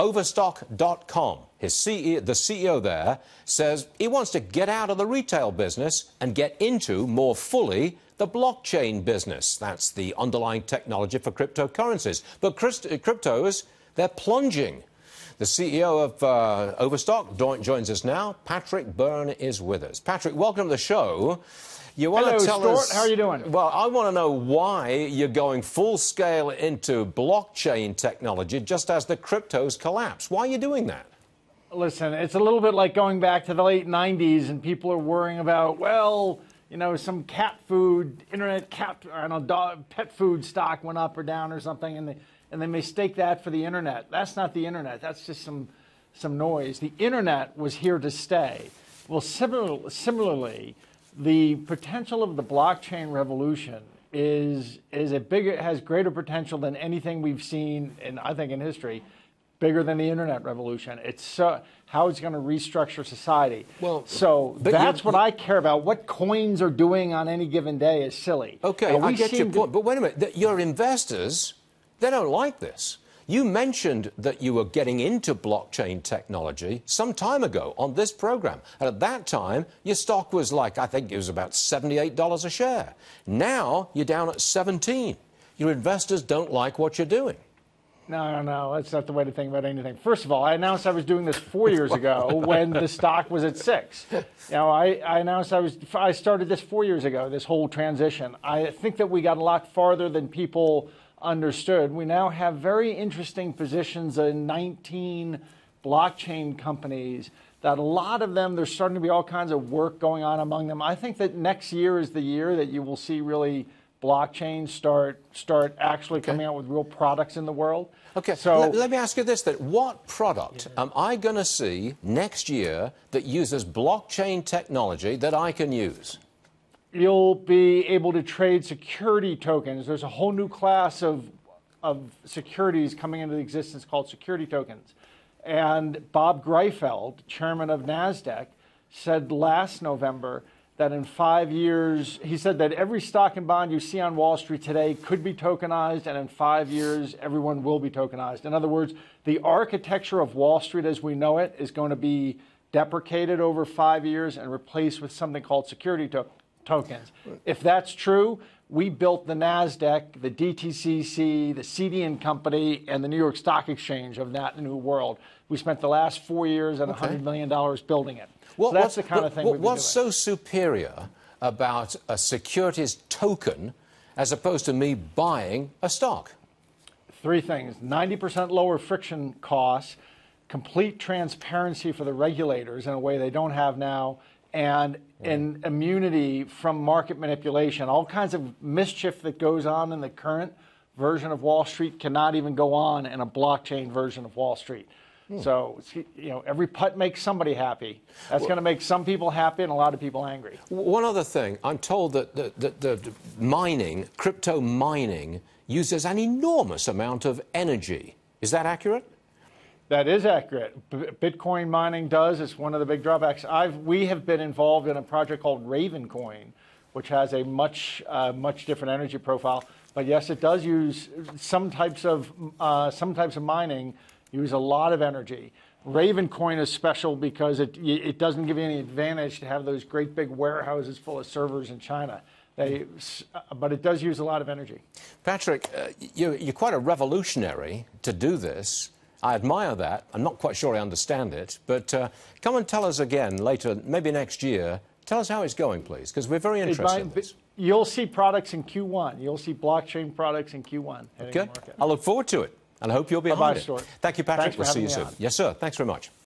Overstock.com, his CEO, the CEO there, says he wants to get out of the retail business and get into more fully the blockchain business. That's the underlying technology for cryptocurrencies. But uh, cryptos, they're plunging. The CEO of uh, Overstock joins us now. Patrick Byrne is with us. Patrick, welcome to the show. You want Hello, to tell Stuart, us? How are you doing? Well, I want to know why you're going full scale into blockchain technology just as the cryptos collapse. Why are you doing that? Listen, it's a little bit like going back to the late '90s, and people are worrying about well you know, some cat food, internet cat, I don't know, dog, pet food stock went up or down or something, and they and they mistake that for the internet. That's not the internet. That's just some some noise. The internet was here to stay. Well, similar, similarly, the potential of the blockchain revolution is is a bigger has greater potential than anything we've seen in I think in history, bigger than the internet revolution. It's so how it's going to restructure society. Well, so that's what I care about. What coins are doing on any given day is silly. Okay, I get your point, but wait a minute. Your investors, they don't like this. You mentioned that you were getting into blockchain technology some time ago on this program. And at that time, your stock was like, I think it was about $78 a share. Now you're down at 17. Your investors don't like what you're doing. No, no, no. That's not the way to think about anything. First of all, I announced I was doing this four years ago when the stock was at six. You know, I, I announced I was I started this four years ago. This whole transition. I think that we got a lot farther than people understood. We now have very interesting positions in 19 blockchain companies that a lot of them, there's starting to be all kinds of work going on among them. I think that next year is the year that you will see really blockchain start start actually okay. coming out with real products in the world. Okay, so let me ask you this that What product yeah. am I going to see next year that uses blockchain technology that I can use? you'll be able to trade security tokens. There's a whole new class of, of securities coming into existence called security tokens. And Bob Greifeld, chairman of NASDAQ, said last November that in five years, he said that every stock and bond you see on Wall Street today could be tokenized, and in five years, everyone will be tokenized. In other words, the architecture of Wall Street as we know it is going to be deprecated over five years and replaced with something called security tokens tokens. If that's true, we built the NASDAQ, the DTCC, the CDN company, and the New York Stock Exchange of that new world. We spent the last four years and okay. $100 million building it. What, so that's the kind what, of thing what, What's doing. so superior about a securities token as opposed to me buying a stock? Three things 90% lower friction costs, complete transparency for the regulators in a way they don't have now, and yeah. immunity from market manipulation, all kinds of mischief that goes on in the current version of Wall Street cannot even go on in a blockchain version of Wall Street. Hmm. So, you know, every putt makes somebody happy. That's well, going to make some people happy and a lot of people angry. One other thing I'm told that the, the, the mining, crypto mining, uses an enormous amount of energy. Is that accurate? That is accurate. B Bitcoin mining does. It's one of the big drawbacks. I've, we have been involved in a project called Ravencoin, which has a much, uh, much different energy profile. But yes, it does use some types of, uh, some types of mining use a lot of energy. Ravencoin is special because it, it doesn't give you any advantage to have those great big warehouses full of servers in China. They, uh, but it does use a lot of energy. Patrick, uh, you, you're quite a revolutionary to do this. I admire that. I'm not quite sure I understand it, but uh, come and tell us again later, maybe next year. Tell us how it's going, please, because we're very interested. In you'll see products in Q1. You'll see blockchain products in Q1. Okay. I look forward to it, and I hope you'll be behind it. Thank you, Patrick. Thanks we'll see you soon. On. Yes, sir. Thanks very much.